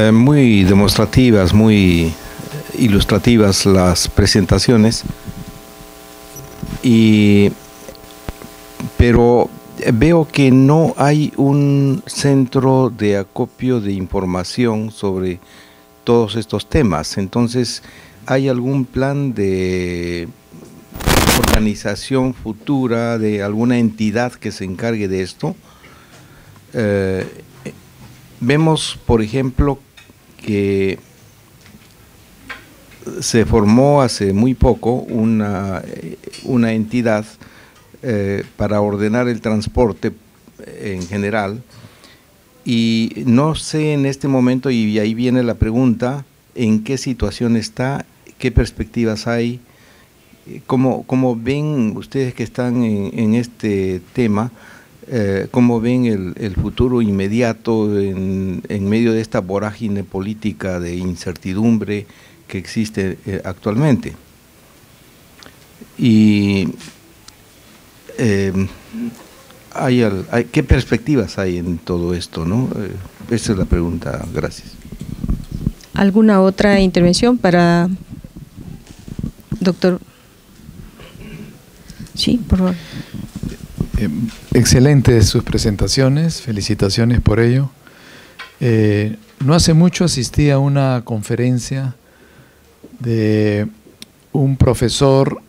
Eh, muy demostrativas, muy ilustrativas las presentaciones, pero veo que no hay un centro de acopio de información sobre todos estos temas. Entonces, ¿hay algún plan de organización futura de alguna entidad que se encargue de esto? Eh, vemos, por ejemplo, que se formó hace muy poco una, eh, entidad eh, para ordenar el transporte eh, en general y no sé en este momento, y ahí viene la pregunta, en qué situación está, qué perspectivas hay, cómo, ven ustedes que están en este tema, eh, cómo ven el, futuro inmediato en, medio de esta vorágine política de incertidumbre que existe eh, actualmente. Y eh, ¿qué perspectivas hay en todo esto? No? esa es la pregunta, gracias. ¿Alguna otra intervención para doctor? Sí, por favor. Eh, excelentes sus presentaciones, felicitaciones por ello. Eh, no hace mucho asistí a una conferencia de un profesor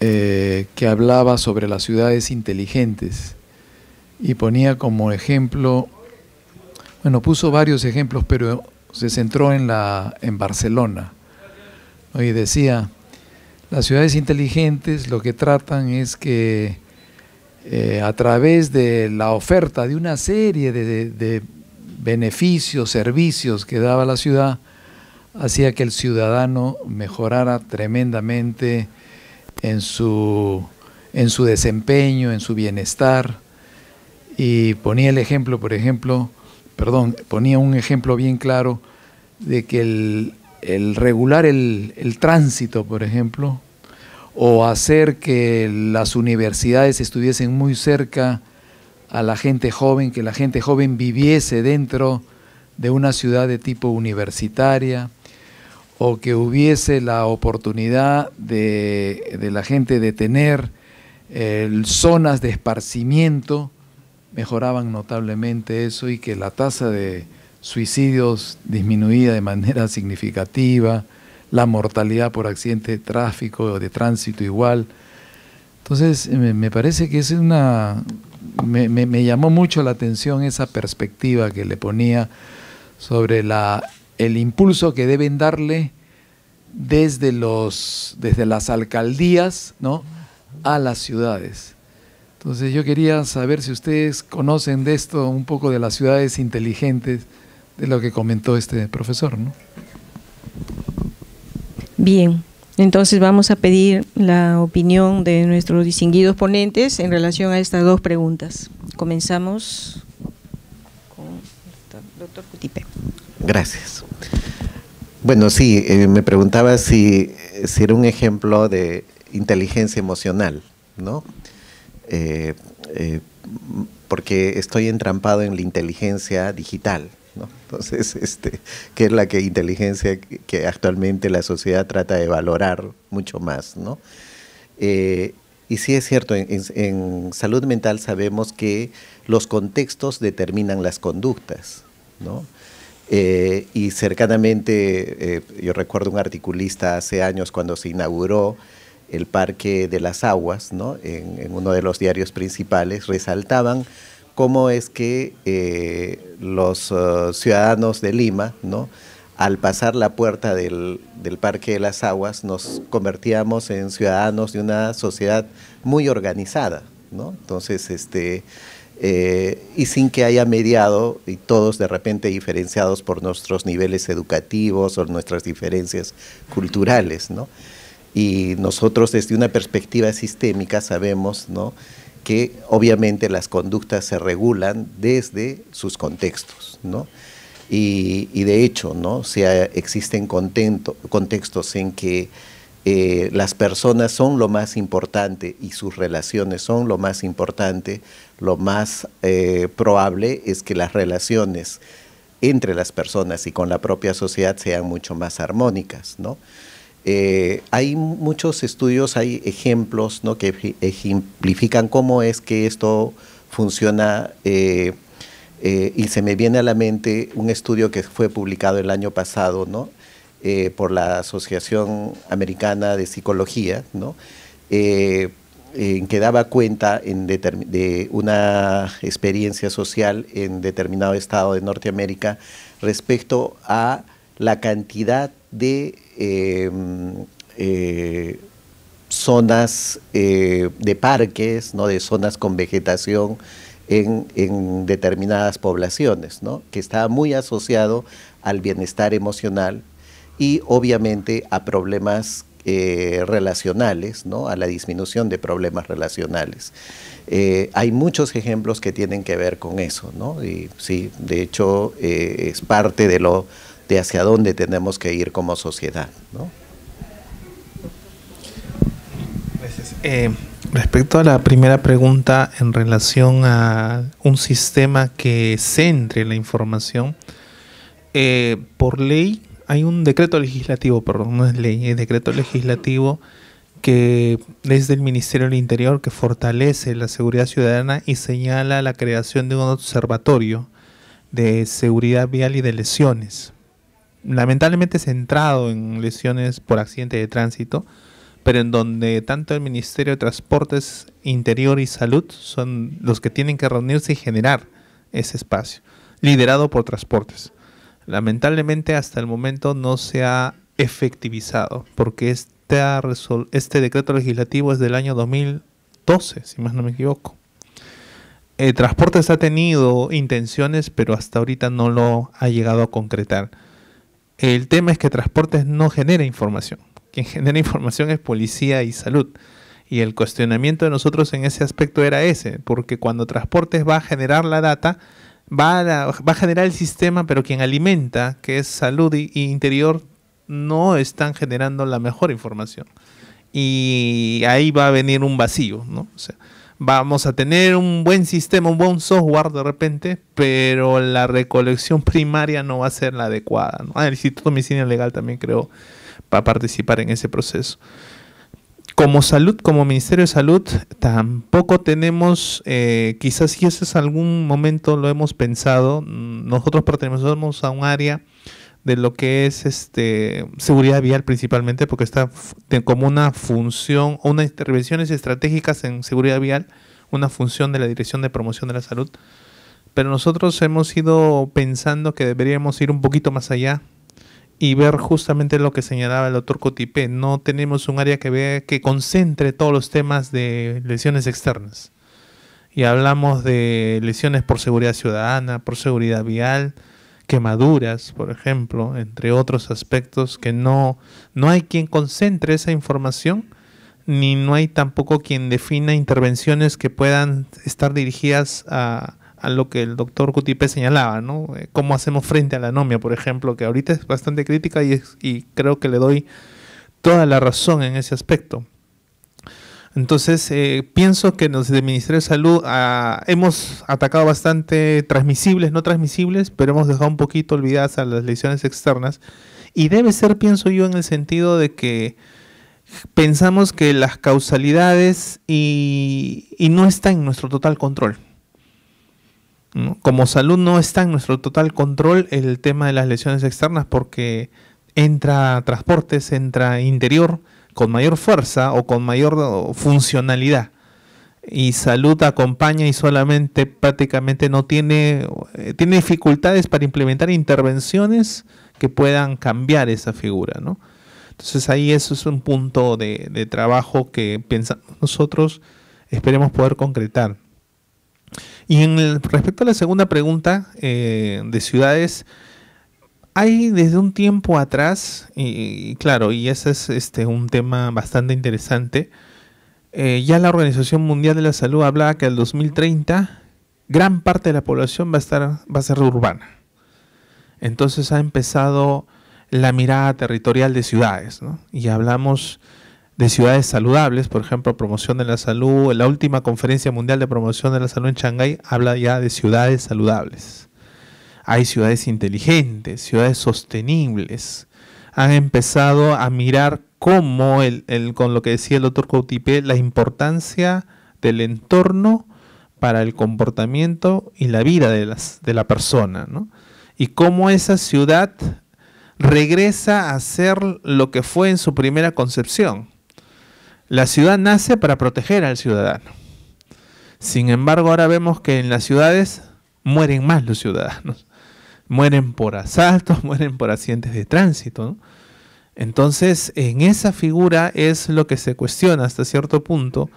eh, que hablaba sobre las ciudades inteligentes y ponía como ejemplo, bueno, puso varios ejemplos, pero se centró en, la, en Barcelona. Y decía, las ciudades inteligentes lo que tratan es que eh, a través de la oferta de una serie de, beneficios, servicios que daba la ciudad, hacía que el ciudadano mejorara tremendamente en su, en su desempeño, en su bienestar. Y ponía el ejemplo, por ejemplo, perdón, ponía un ejemplo bien claro de que el, regular el tránsito, por ejemplo, o hacer que las universidades estuviesen muy cerca a la gente joven, que la gente joven viviese dentro de una ciudad de tipo universitaria, o que hubiese la oportunidad de, la gente de tener eh, zonas de esparcimiento, mejoraban notablemente eso y que la tasa de suicidios disminuía de manera significativa, la mortalidad por accidente de tráfico o de tránsito igual. Entonces, me, parece que es una... Me, me, me, llamó mucho la atención esa perspectiva que le ponía sobre la, el impulso que deben darle desde, los, desde las alcaldías ¿no? a las ciudades. Entonces yo quería saber si ustedes conocen de esto un poco de las ciudades inteligentes, de lo que comentó este profesor. ¿no? Bien, entonces vamos a pedir la opinión de nuestros distinguidos ponentes en relación a estas dos preguntas. Comenzamos con el doctor Cutipe. Gracias. Bueno, sí, eh, me preguntaba si, era un ejemplo de inteligencia emocional, ¿no? Eh, eh, porque estoy entrampado en la inteligencia digital, entonces, este, que es la que inteligencia que actualmente la sociedad trata de valorar mucho más, eh, y sí es cierto, en, salud mental sabemos que los contextos determinan las conductas, eh, y cercanamente, eh, yo recuerdo un articulista hace años cuando se inauguró el Parque de las Aguas, en uno de los diarios principales, resaltaban cómo es que eh, los eh, ciudadanos de Lima, ¿no? al pasar la puerta del, Parque de las Aguas, nos convertíamos en ciudadanos de una sociedad muy organizada, ¿no? Entonces, este, eh, y sin que haya mediado y todos de repente diferenciados por nuestros niveles educativos o nuestras diferencias culturales, Y nosotros desde una perspectiva sistémica sabemos, ¿no? que obviamente las conductas se regulan desde sus contextos, Y, de hecho, ¿no? Si existen contextos en que eh, las personas son lo más importante y sus relaciones son lo más importante, lo más eh, probable es que las relaciones entre las personas y con la propia sociedad sean mucho más armónicas, ¿no? Eh, hay muchos estudios, hay ejemplos ¿no? que ejemplifican cómo es que esto funciona eh, eh, y se me viene a la mente un estudio que fue publicado el año pasado ¿no? por la Asociación Americana de Psicología, ¿no? que daba cuenta de una experiencia social en determinado estado de Norteamérica respecto a la cantidad de em, eh, zonas eh, de parques, ¿no? de zonas con vegetación en, determinadas poblaciones, que está muy asociado al bienestar emocional y obviamente a problemas eh, relacionales, ¿no? a la disminución de problemas relacionales. hay muchos ejemplos que tienen que ver con eso, ¿no? y sí, de hecho es parte de lo de hacia dónde tenemos que ir como sociedad. ¿no? Eh, respecto a la primera pregunta en relación a un sistema que centre la información, eh, por ley hay un decreto legislativo, perdón, no es ley, es decreto legislativo que es del Ministerio del Interior que fortalece la seguridad ciudadana y señala la creación de un observatorio de seguridad vial y de lesiones lamentablemente centrado en lesiones por accidente de tránsito, pero en donde tanto el Ministerio de Transportes Interior y Salud son los que tienen que reunirse y generar ese espacio, liderado por transportes. Lamentablemente hasta el momento no se ha efectivizado, porque este, este decreto legislativo es del año 2012, si más no me equivoco. Eh, transportes ha tenido intenciones, pero hasta ahorita no lo ha llegado a concretar. El tema es que Transportes no genera información. Quien genera información es policía y salud. Y el cuestionamiento de nosotros en ese aspecto era ese, porque cuando Transportes va a generar la data, va a, generar el sistema, pero quien alimenta, que es salud y, interior, no están generando la mejor información. Y ahí va a venir un vacío, ¿no? O sea, vamos a tener un buen sistema, un buen software de repente, pero la recolección primaria no va a ser la adecuada. Ah, el Instituto de Medicina Legal también creo para participar en ese proceso. Como salud, como Ministerio de Salud, tampoco tenemos, eh, quizás si ese es algún momento lo hemos pensado, mm, nosotros pertenecemos a un área de lo que es este seguridad vial principalmente, porque está como una función, ...o unas intervenciones estratégicas en seguridad vial, una función de la Dirección de Promoción de la Salud. Pero nosotros hemos ido pensando que deberíamos ir un poquito más allá y ver justamente lo que señalaba el doctor Cotipé. No tenemos un área que, vea, que concentre todos los temas de lesiones externas. Y hablamos de lesiones por seguridad ciudadana, por seguridad vial, quemaduras, por ejemplo, entre otros aspectos que no, no hay quien concentre esa información ni no hay tampoco quien defina intervenciones que puedan estar dirigidas a, lo que el doctor Cutipe señalaba, ¿no? Eh, Cómo hacemos frente a la anomia, por ejemplo, que ahorita es bastante crítica y, y creo que le doy toda la razón en ese aspecto. Entonces, eh, pienso que nos el Ministerio de Salud ah, hemos atacado bastante transmisibles, no transmisibles, pero hemos dejado un poquito olvidadas a las lesiones externas. Y debe ser, pienso yo, en el sentido de que pensamos que las causalidades y, no están en nuestro total control. Como salud no está en nuestro total control el tema de las lesiones externas porque entra transportes, entra interior, con mayor fuerza o con mayor funcionalidad. Y salud acompaña y solamente prácticamente no tiene, eh, tiene dificultades para implementar intervenciones que puedan cambiar esa figura, ¿no? Entonces ahí eso es un punto de, trabajo que pensamos nosotros, esperemos poder concretar. Y en respecto a la segunda pregunta eh, de ciudades, hay desde un tiempo atrás, y, claro, y ese es este, un tema bastante interesante, eh, ya la Organización Mundial de la Salud hablaba que al 2030 gran parte de la población va a, estar, va a ser urbana. Entonces ha empezado la mirada territorial de ciudades, ¿no? Y hablamos de ciudades saludables, por ejemplo, promoción de la salud. La última conferencia mundial de promoción de la salud en Shanghái habla ya de ciudades saludables. Hay ciudades inteligentes, ciudades sostenibles. Han empezado a mirar cómo, con lo que decía el doctor Cautipé, la importancia del entorno para el comportamiento y la vida de, de la persona, Y cómo esa ciudad regresa a ser lo que fue en su primera concepción. La ciudad nace para proteger al ciudadano. Sin embargo, ahora vemos que en las ciudades mueren más los ciudadanos mueren por asaltos, mueren por accidentes de tránsito. Entonces, en esa figura es lo que se cuestiona hasta cierto punto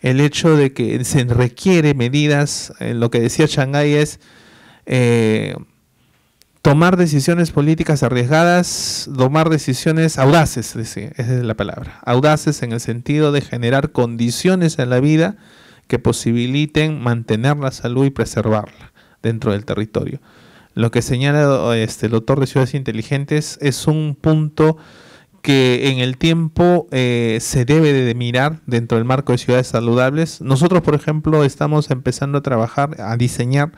el hecho de que se requiere medidas, eh, lo que decía Shanghái es eh, tomar decisiones políticas arriesgadas, tomar decisiones audaces, esa es la palabra, audaces en el sentido de generar condiciones en la vida que posibiliten mantener la salud y preservarla dentro del territorio. Lo que señala este, el autor de Ciudades Inteligentes es un punto que en el tiempo eh, se debe de mirar dentro del marco de ciudades saludables. Nosotros, por ejemplo, estamos empezando a trabajar, a diseñar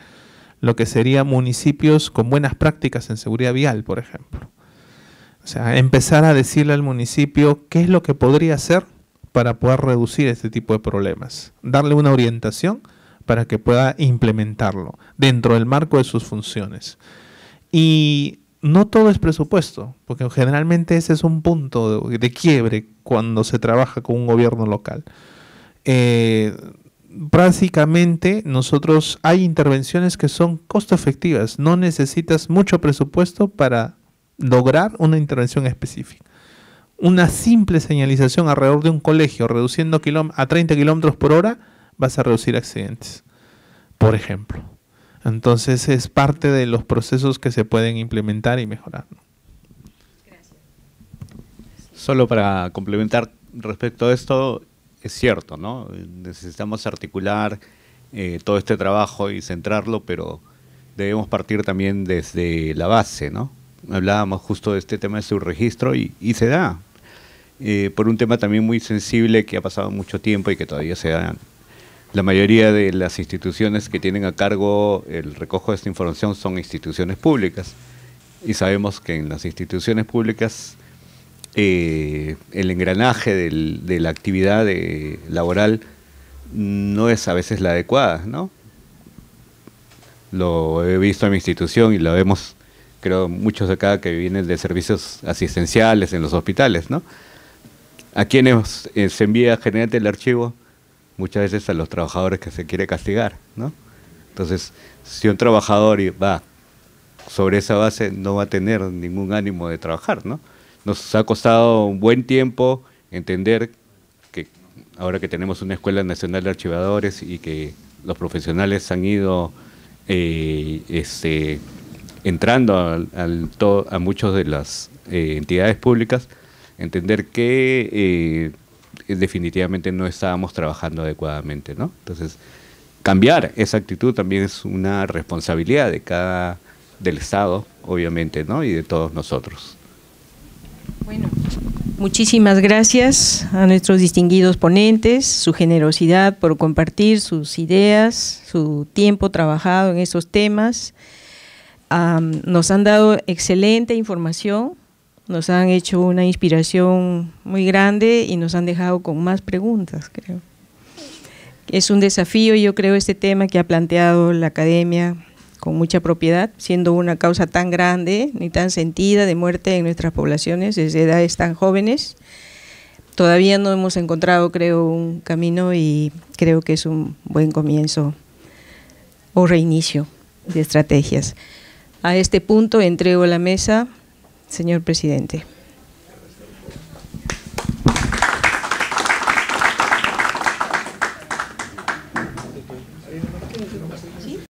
lo que serían municipios con buenas prácticas en seguridad vial, por ejemplo. O sea, empezar a decirle al municipio qué es lo que podría hacer para poder reducir este tipo de problemas. Darle una orientación para que pueda implementarlo dentro del marco de sus funciones. Y no todo es presupuesto, porque generalmente ese es un punto de, quiebre cuando se trabaja con un gobierno local. Eh, prácticamente nosotros hay intervenciones que son costo efectivas, no necesitas mucho presupuesto para lograr una intervención específica. Una simple señalización alrededor de un colegio reduciendo a 30 kilómetros por hora vas a reducir accidentes, por ejemplo. Entonces es parte de los procesos que se pueden implementar y mejorar. Solo para complementar respecto a esto, es cierto, ¿no? Necesitamos articular eh, todo este trabajo y centrarlo, pero debemos partir también desde la base, ¿no? Hablábamos justo de este tema de su registro y, se da. Eh, por un tema también muy sensible que ha pasado mucho tiempo y que todavía se da la mayoría de las instituciones que tienen a cargo el recojo de esta información son instituciones públicas y sabemos que en las instituciones públicas eh, el engranaje de la actividad eh, laboral no es a veces la adecuada, ¿no? Lo he visto en mi institución y lo vemos, creo, muchos de acá que vienen de servicios asistenciales en los hospitales, ¿no? ¿A quién eh, se envía generalmente el archivo? muchas veces a los trabajadores que se quiere castigar, ¿no? Entonces, si un trabajador va sobre esa base, no va a tener ningún ánimo de trabajar, ¿no? Nos ha costado un buen tiempo entender que ahora que tenemos una Escuela Nacional de Archivadores y que los profesionales han ido eh, este, entrando a muchas de las eh, entidades públicas, entender que eh, eh, definitivamente no estábamos trabajando adecuadamente, ¿no? Entonces, cambiar esa actitud también es una responsabilidad de cada, del Estado, obviamente, ¿no? Y de todos nosotros. Bueno, muchísimas gracias a nuestros distinguidos ponentes, su generosidad por compartir sus ideas, su tiempo trabajado en esos temas. nos han dado excelente información nos han hecho una inspiración muy grande y nos han dejado con más preguntas, creo. Es un desafío, yo creo, este tema que ha planteado la academia con mucha propiedad, siendo una causa tan grande ni tan sentida de muerte en nuestras poblaciones desde edades tan jóvenes. Todavía no hemos encontrado, creo, un camino y creo que es un buen comienzo o reinicio de estrategias. A este punto entrego la mesa señor presidente.